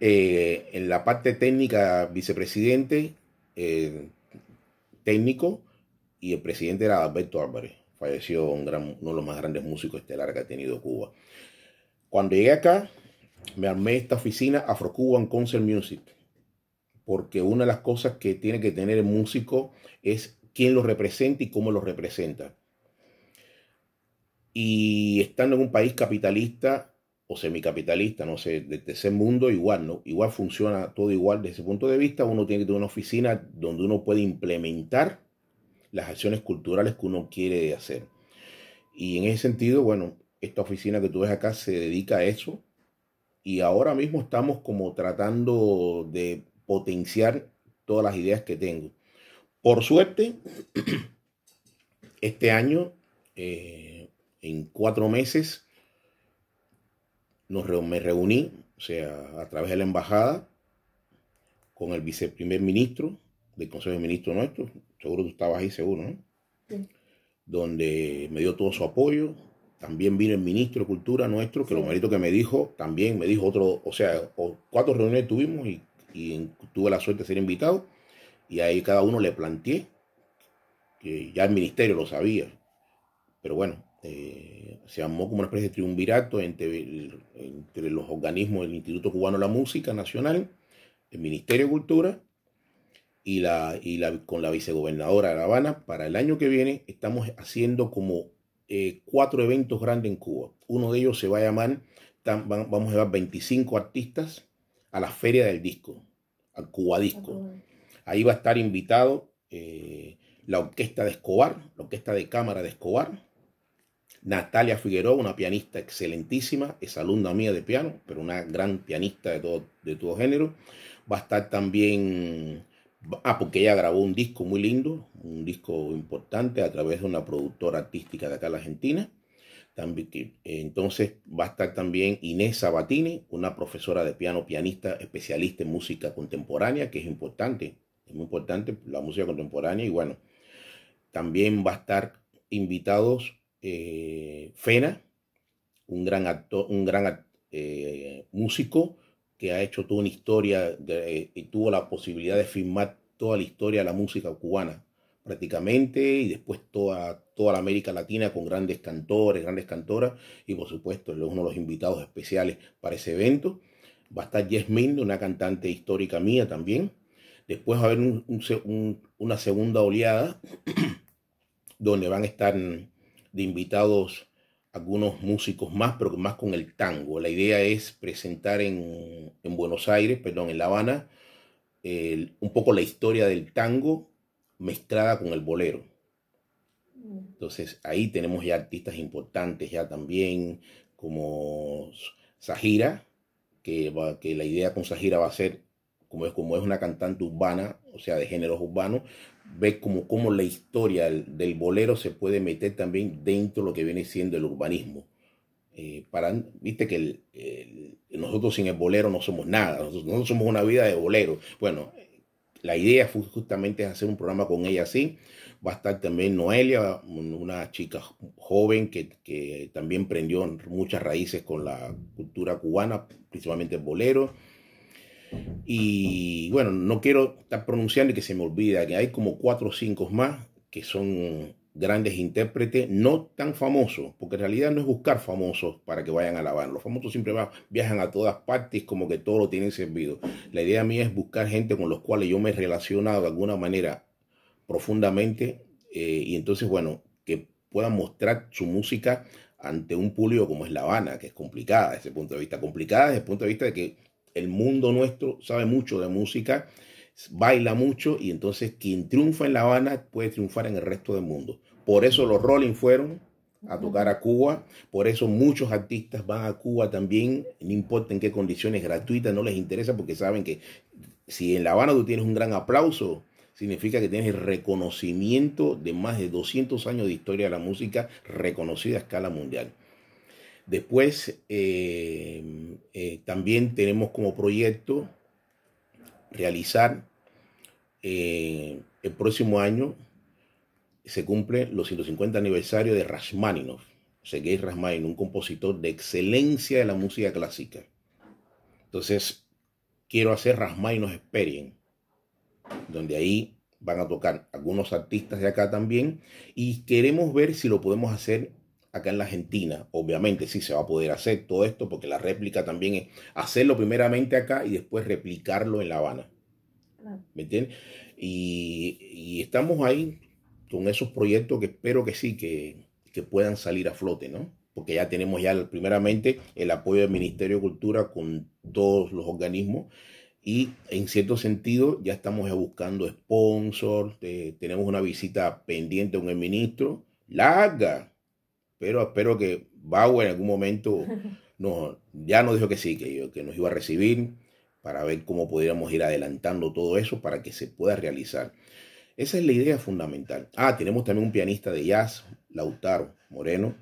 Eh, en la parte técnica, vicepresidente, eh, técnico, y el presidente era Alberto Álvarez. Falleció uno de los más grandes músicos estelares que ha tenido Cuba. Cuando llegué acá, me armé esta oficina Afro-Cuban Concert Music, porque una de las cosas que tiene que tener el músico es quién lo representa y cómo lo representa. Y estando en un país capitalista, o semicapitalista, no sé, de tercer mundo, igual, ¿no? Igual funciona todo igual desde ese punto de vista. Uno tiene que tener una oficina donde uno puede implementar las acciones culturales que uno quiere hacer. Y en ese sentido, bueno, esta oficina que tú ves acá se dedica a eso. Y ahora mismo estamos como tratando de potenciar todas las ideas que tengo. Por suerte, este año, eh, en cuatro meses, nos, me reuní, o sea, a través de la embajada, con el viceprimer ministro del Consejo de Ministros nuestro, seguro tú estabas ahí, seguro, ¿no? Donde me dio todo su apoyo. También vino el ministro de Cultura nuestro, que lo mérito que me dijo, también me dijo otro, o sea, cuatro reuniones tuvimos y, y tuve la suerte de ser invitado. Y ahí cada uno le planteé, que ya el ministerio lo sabía, pero bueno, este, se llamó como una especie de triunvirato entre, entre los organismos del Instituto Cubano de la Música Nacional, el Ministerio de Cultura y, la, y la, con la vicegobernadora de La Habana. Para el año que viene estamos haciendo como eh, cuatro eventos grandes en Cuba. Uno de ellos se va a llamar, vamos a llevar 25 artistas a la feria del disco, al Cuba Disco. Ahí va a estar invitado eh, la orquesta de Escobar, la orquesta de cámara de Escobar Natalia Figueroa, una pianista excelentísima, es alumna mía de piano, pero una gran pianista de todo, de todo género. Va a estar también, ah, porque ella grabó un disco muy lindo, un disco importante a través de una productora artística de acá en la Argentina. También, entonces va a estar también Inés Sabatini, una profesora de piano, pianista, especialista en música contemporánea, que es importante, es muy importante la música contemporánea. Y bueno, también va a estar invitados eh, Fena, un gran actor, un gran eh, músico que ha hecho toda una historia eh, y tuvo la posibilidad de filmar toda la historia de la música cubana prácticamente y después toda, toda la América Latina con grandes cantores, grandes cantoras y por supuesto uno de los invitados especiales para ese evento va a estar Jess una cantante histórica mía también. Después va a haber una segunda oleada donde van a estar de invitados algunos músicos más, pero más con el tango. La idea es presentar en, Buenos Aires, perdón, en La Habana, un poco la historia del tango mezclada con el bolero. Entonces ahí tenemos ya artistas importantes ya también, como Sajira, que, va, que la idea con Sajira va a ser, como es una cantante urbana, o sea, de géneros urbanos, ve como, como la historia del, bolero se puede meter también dentro de lo que viene siendo el urbanismo. Eh, para, Viste que nosotros sin el bolero no somos nada, nosotros, no somos una vida de bolero. Bueno, la idea fue justamente hacer un programa con ella así. Va a estar también Noelia, una chica joven que, que también prendió muchas raíces con la cultura cubana, principalmente el bolero. Y bueno, no quiero estar pronunciando y que se me olvida que hay como cuatro o cinco más que son grandes intérpretes, no tan famosos, porque en realidad no es buscar famosos para que vayan a La Habana, Los famosos siempre viajan a todas partes como que todo lo tienen servido. La idea mía es buscar gente con los cuales yo me he relacionado de alguna manera profundamente eh, y entonces, bueno, que puedan mostrar su música ante un público como es La Habana, que es complicada desde el punto de vista, complicada desde el punto de vista de que el mundo nuestro sabe mucho de música, baila mucho y entonces quien triunfa en La Habana puede triunfar en el resto del mundo. Por eso los Rolling fueron a tocar a Cuba, por eso muchos artistas van a Cuba también, no importa en qué condiciones, gratuitas, no les interesa porque saben que si en La Habana tú tienes un gran aplauso, significa que tienes reconocimiento de más de 200 años de historia de la música reconocida a escala mundial. Después, eh, eh, también tenemos como proyecto realizar eh, el próximo año, se cumple los 150 aniversarios de Rasmaninov, Sergei Rashmaninov, un compositor de excelencia de la música clásica. Entonces, quiero hacer Rashmaninov Experience, donde ahí van a tocar algunos artistas de acá también, y queremos ver si lo podemos hacer acá en la Argentina. Obviamente sí se va a poder hacer todo esto porque la réplica también es hacerlo primeramente acá y después replicarlo en La Habana. ¿Me entiendes? Y, estamos ahí con esos proyectos que espero que sí, que, puedan salir a flote, ¿no? Porque ya tenemos ya primeramente el apoyo del Ministerio de Cultura con todos los organismos y en cierto sentido ya estamos buscando sponsors, eh, tenemos una visita pendiente con el ministro larga, pero espero que Bauer en algún momento no, ya nos dijo que sí, que, que nos iba a recibir para ver cómo podríamos ir adelantando todo eso para que se pueda realizar. Esa es la idea fundamental. Ah, tenemos también un pianista de jazz, Lautaro Moreno,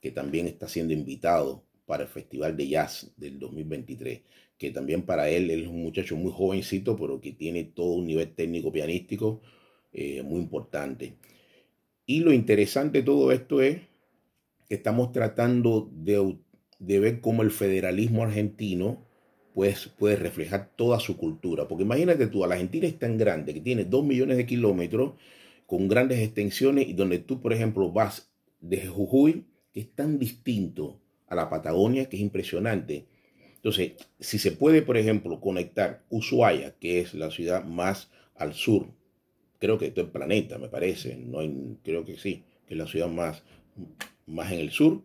que también está siendo invitado para el Festival de Jazz del 2023, que también para él, es un muchacho muy jovencito, pero que tiene todo un nivel técnico pianístico eh, muy importante. Y lo interesante de todo esto es estamos tratando de, ver cómo el federalismo argentino pues, puede reflejar toda su cultura. Porque imagínate tú, la Argentina es tan grande que tiene dos millones de kilómetros con grandes extensiones y donde tú, por ejemplo, vas desde Jujuy, que es tan distinto a la Patagonia, que es impresionante. Entonces, si se puede, por ejemplo, conectar Ushuaia, que es la ciudad más al sur, creo que esto el planeta, me parece, no creo que sí, que es la ciudad más más en el sur,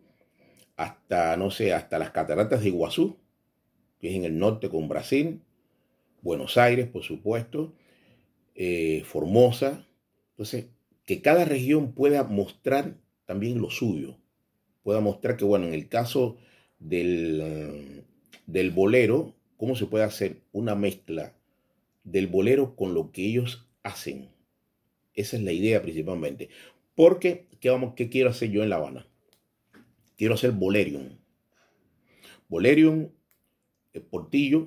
hasta, no sé, hasta las cataratas de Iguazú, que es en el norte con Brasil, Buenos Aires, por supuesto, eh, Formosa. Entonces, que cada región pueda mostrar también lo suyo, pueda mostrar que, bueno, en el caso del, del bolero, cómo se puede hacer una mezcla del bolero con lo que ellos hacen. Esa es la idea principalmente. Porque, ¿qué, vamos, ¿qué quiero hacer yo en La Habana? Quiero hacer Bolerium. Bolerion, el eh, Portillo,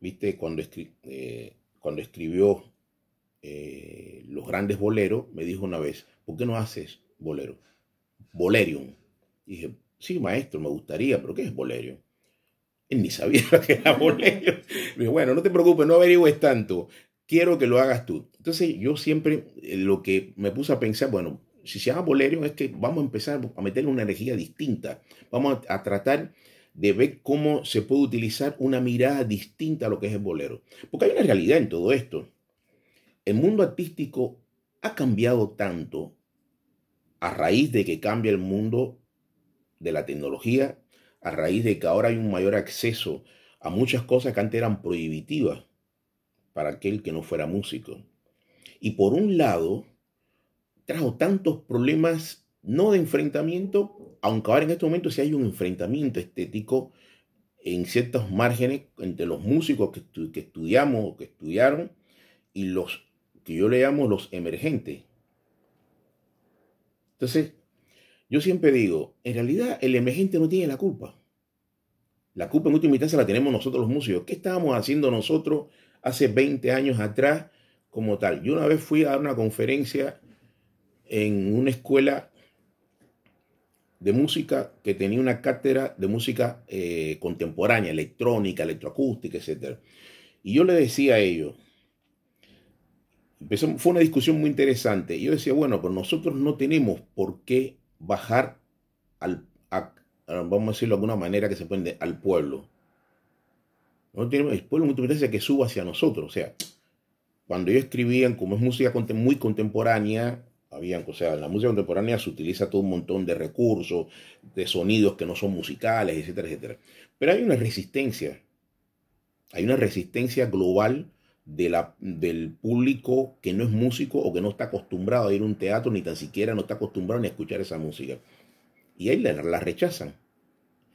¿viste? Cuando, eh, cuando escribió eh, Los Grandes Boleros, me dijo una vez, ¿por qué no haces bolero? Bolerium. Y dije, sí, maestro, me gustaría, pero ¿qué es Bolerion? Él ni sabía que era Bolerion. Dijo, bueno, no te preocupes, no averigües tanto quiero que lo hagas tú. Entonces yo siempre eh, lo que me puse a pensar, bueno, si se llama bolero es que vamos a empezar a meterle una energía distinta, vamos a, a tratar de ver cómo se puede utilizar una mirada distinta a lo que es el bolero. Porque hay una realidad en todo esto. El mundo artístico ha cambiado tanto a raíz de que cambia el mundo de la tecnología, a raíz de que ahora hay un mayor acceso a muchas cosas que antes eran prohibitivas para aquel que no fuera músico. Y por un lado, trajo tantos problemas, no de enfrentamiento, aunque ahora en este momento sí hay un enfrentamiento estético en ciertos márgenes entre los músicos que, estudiamos o que estudiaron y los que yo le llamo los emergentes. Entonces, yo siempre digo, en realidad el emergente no tiene la culpa. La culpa en última instancia la tenemos nosotros los músicos. ¿Qué estábamos haciendo nosotros hace 20 años atrás como tal? Yo una vez fui a dar una conferencia en una escuela de música que tenía una cátedra de música eh, contemporánea, electrónica, electroacústica, etc. Y yo le decía a ellos, fue una discusión muy interesante, yo decía, bueno, pues nosotros no tenemos por qué bajar al, a, vamos a decirlo de alguna manera que se prende al pueblo. No tiene el pueblo muchas que suba hacia nosotros. O sea, cuando yo escribían, como es música muy contemporánea, habían, o sea, la música contemporánea se utiliza todo un montón de recursos, de sonidos que no son musicales, etcétera, etcétera. Pero hay una resistencia, hay una resistencia global de del público que no es músico o que no está acostumbrado a ir a un teatro, ni tan siquiera no está acostumbrado a escuchar esa música. Y ahí la, rechazan.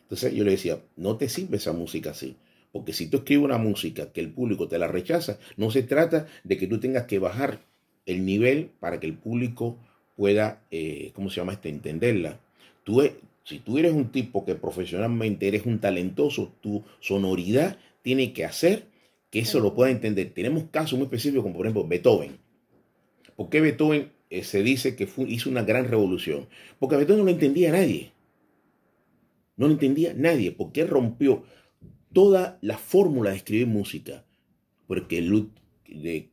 Entonces yo le decía, no te sirve esa música así. Porque si tú escribes una música que el público te la rechaza, no se trata de que tú tengas que bajar el nivel para que el público pueda, eh, ¿cómo se llama este? Entenderla. Tú, e, si tú eres un tipo que profesionalmente eres un talentoso, tu sonoridad tiene que hacer que eso lo pueda entender. Tenemos casos muy específicos como por ejemplo Beethoven. ¿Por qué Beethoven eh, se dice que hizo una gran revolución, porque a Beto no lo entendía nadie. No lo entendía nadie, porque él rompió toda la fórmula de escribir música, porque el de